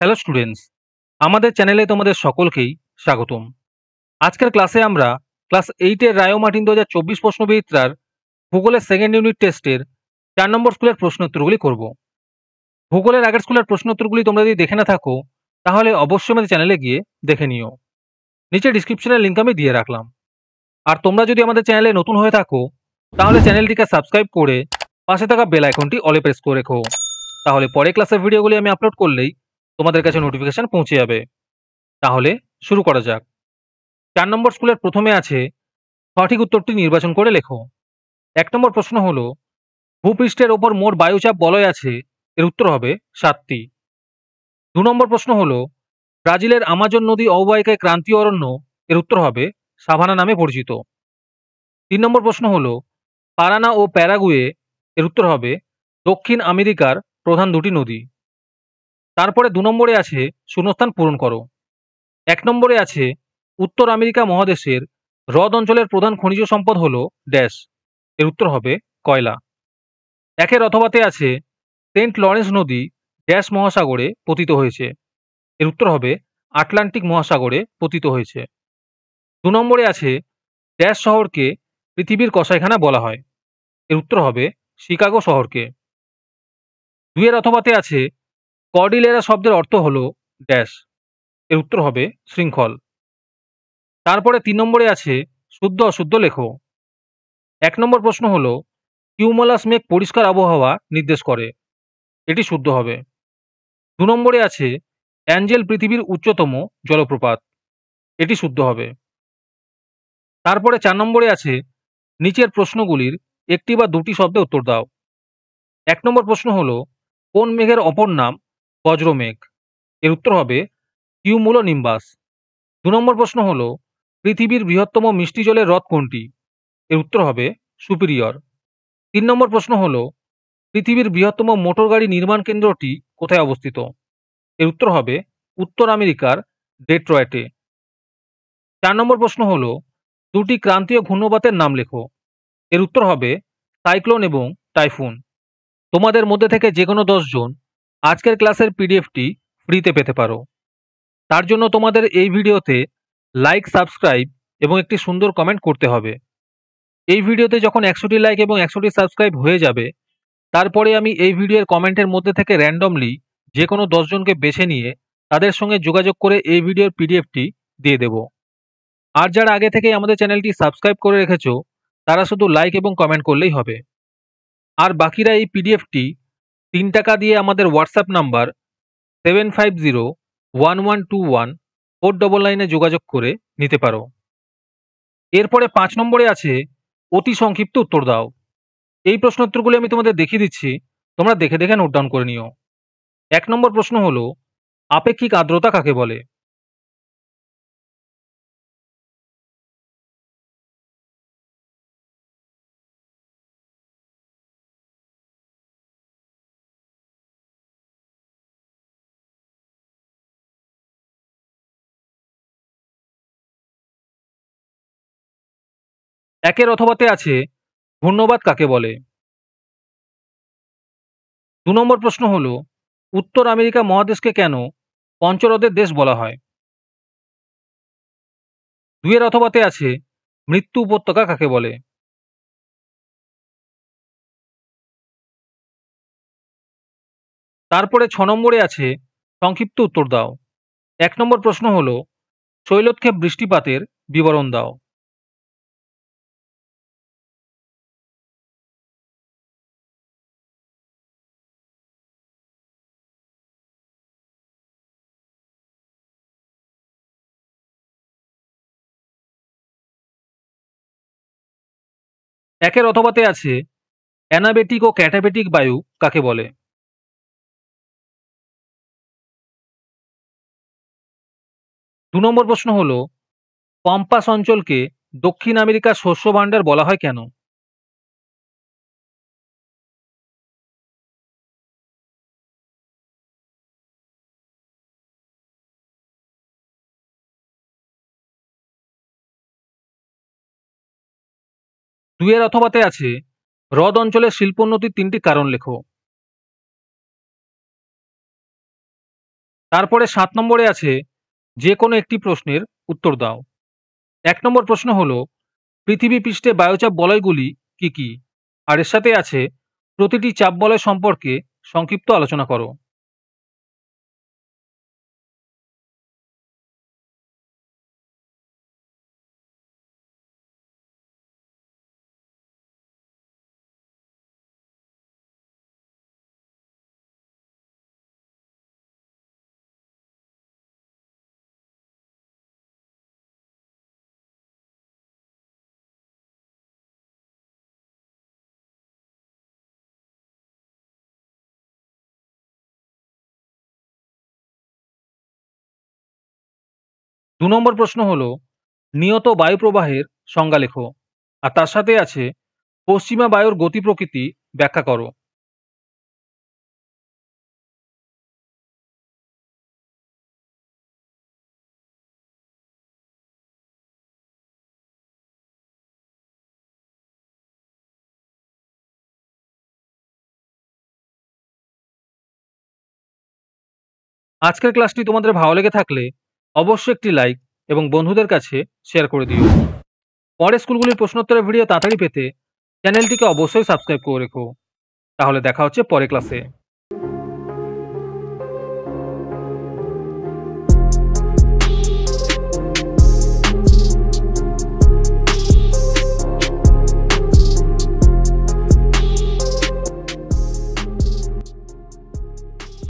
hello students আমাদের চ্যানেলে তোমাদের সকলকেই স্বাগতম আজকের ক্লাসে আমরা ক্লাস এইটের রায়ো মার্টিন দু হাজার চব্বিশ প্রশ্নবিদ্যার ভূগোলের সেকেন্ড ইউনিট টেস্টের চার নম্বর স্কুলের প্রশ্নোত্তরগুলি করব ভূগোলের আগের স্কুলের প্রশ্নোত্তরগুলি তোমরা যদি দেখে না থাকো তাহলে অবশ্যই আমাদের চ্যানেলে গিয়ে দেখে নিও নিচে ডিসক্রিপশনের লিঙ্ক আমি দিয়ে রাখলাম আর তোমরা যদি আমাদের চ্যানেলে নতুন হয়ে থাকো তাহলে চ্যানেলটিকে সাবস্ক্রাইব করে পাশে থাকা বেল আইকনটি অলে প্রেস করে রেখো তাহলে পরে ক্লাসের ভিডিওগুলি আমি আপলোড করলেই তোমাদের কাছে নোটিফিকেশান পৌঁছে যাবে তাহলে শুরু করা যাক চার নম্বর স্কুলের প্রথমে আছে সঠিক উত্তরটি নির্বাচন করে লেখো এক নম্বর প্রশ্ন হলো ভূপৃষ্ঠের ওপর মোট বায়ুচাপ বলয় আছে এর উত্তর হবে সাতটি দু নম্বর প্রশ্ন হলো ব্রাজিলের আমাজন নদী অববাহিকায় ক্রান্তীয় অরণ্য এর উত্তর হবে সাভানা নামে পরিচিত তিন নম্বর প্রশ্ন হল পারানা ও প্যারাগুয়ে এর উত্তর হবে দক্ষিণ আমেরিকার প্রধান দুটি নদী তারপরে দু নম্বরে আছে শূন্যস্থান পূরণ করো এক নম্বরে আছে উত্তর আমেরিকা মহাদেশের হ্রদ অঞ্চলের প্রধান খনিজ সম্পদ হল ড্যাশ এর উত্তর হবে কয়লা একের অথবাতে আছে সেন্ট লরেন্স নদী ড্যাশ মহাসাগরে পতিত হয়েছে এর উত্তর হবে আটলান্টিক মহাসাগরে পতিত হয়েছে দু নম্বরে আছে ড্যাশ শহরকে পৃথিবীর কষাইখানা বলা হয় এর উত্তর হবে শিকাগো শহরকে দুয়ের অথবাতে আছে কর্ডিলেরা শব্দের অর্থ হল ড্যাশ এর উত্তর হবে শৃঙ্খল তারপরে তিন নম্বরে আছে শুদ্ধ অশুদ্ধ লেখ এক নম্বর প্রশ্ন হল কিউমলাস মেঘ পরিষ্কার আবহাওয়া নির্দেশ করে এটি শুদ্ধ হবে দু নম্বরে আছে অ্যাঞ্জেল পৃথিবীর উচ্চতম জলপ্রপাত এটি শুদ্ধ হবে তারপরে চার নম্বরে আছে নিচের প্রশ্নগুলির একটি বা দুটি শব্দে উত্তর দাও এক নম্বর প্রশ্ন হলো কোন মেঘের অপর নাম বজ্রমেঘ এর উত্তর হবে কিউমুলো নিম্বাস দু নম্বর প্রশ্ন হল পৃথিবীর বৃহত্তম মিষ্টি জলের হ্রদ কোনটি এর উত্তর হবে সুপিরিয়র তিন নম্বর প্রশ্ন হল পৃথিবীর বৃহত্তম মোটর গাড়ি নির্মাণ কেন্দ্রটি কোথায় অবস্থিত এর উত্তর হবে উত্তর আমেরিকার ডেট্রয়েটে চার নম্বর প্রশ্ন হল দুটি ক্রান্তীয় ঘূর্ণবাতের নাম লেখো এর উত্তর হবে সাইক্লোন এবং টাইফুন তোমাদের মধ্যে থেকে যে কোনো দশজন আজকের ক্লাসের পিডিএফটি ফ্রিতে পেতে পারো তার জন্য তোমাদের এই ভিডিওতে লাইক সাবস্ক্রাইব এবং একটি সুন্দর কমেন্ট করতে হবে এই ভিডিওতে যখন একশোটি লাইক এবং একশোটি সাবস্ক্রাইব হয়ে যাবে তারপরে আমি এই ভিডিওর কমেন্টের মধ্যে থেকে র্যান্ডমলি যে কোনো দশজনকে বেছে নিয়ে তাদের সঙ্গে যোগাযোগ করে এই ভিডিওর পিডিএফটি দিয়ে দেব আর যারা আগে থেকেই আমাদের চ্যানেলটি সাবস্ক্রাইব করে রেখেছ তারা শুধু লাইক এবং কমেন্ট করলেই হবে আর বাকিরা এই পিডিএফটি তিন টাকা দিয়ে আমাদের WhatsApp number seven five zero one one two one four double নাইনে যোগাযোগ করে নিতে পারো এরপরে পাঁচ নম্বরে আছে অতি সংক্ষিপ্ত উত্তর দাও এই প্রশ্ন উত্তরগুলি আমি তোমাদের দেখিয়ে দিচ্ছি তোমরা দেখে দেখে নোট ডাউন করে নিও এক নম্বর প্রশ্ন হলো আপেক্ষিক আর্দ্রতা কাকে বলে একের অথবাতে আছে ধন্যবাদ কাকে বলে দু নম্বর প্রশ্ন হল উত্তর আমেরিকা মহাদেশকে কেন পঞ্চরদের দেশ বলা হয় দুয়ের অথবাতে আছে মৃত্যু উপত্যকা কাকে বলে তারপরে ছ নম্বরে আছে সংক্ষিপ্ত উত্তর দাও এক নম্বর প্রশ্ন হল শৈলক্ষেপ বৃষ্টিপাতের বিবরণ দাও একের অথবাতে আছে অ্যানাবেটিক ও ক্যাটাবেটিক বায়ু কাকে বলে দু নম্বর প্রশ্ন হল পম্পাস অঞ্চলকে দক্ষিণ আমেরিকার শস্য ভাণ্ডার বলা হয় কেন দুয়ের অথবাতে আছে হ্রদ অঞ্চলের শিল্পোন্নতির তিনটি কারণ লেখো তারপরে সাত নম্বরে আছে যে কোনো একটি প্রশ্নের উত্তর দাও এক নম্বর প্রশ্ন হল পৃথিবী পৃষ্ঠে বায়ুচাপ বলয়গুলি কি কি আর এর সাথে আছে প্রতিটি চাপ বলয় সম্পর্কে সংক্ষিপ্ত আলোচনা করো দু নম্বর প্রশ্ন হল নিয়ত বায়ুপ্রবাহের সংজ্ঞা লেখো আর তার সাথে আছে পশ্চিমা বায়ুর গতি প্রকৃতি ব্যাখ্যা করো আজকের ক্লাসটি তোমাদের ভালো লেগে থাকলে অবশ্যই একটি লাইক এবং বন্ধুদের কাছে শেয়ার করে দিও পরের স্কুলগুলির প্রশ্নোত্তরের ভিডিও তাড়াতাড়ি পেতে চ্যানেলটিকে অবশ্যই সাবস্ক্রাইব করে রেখো তাহলে দেখা হচ্ছে পরে ক্লাসে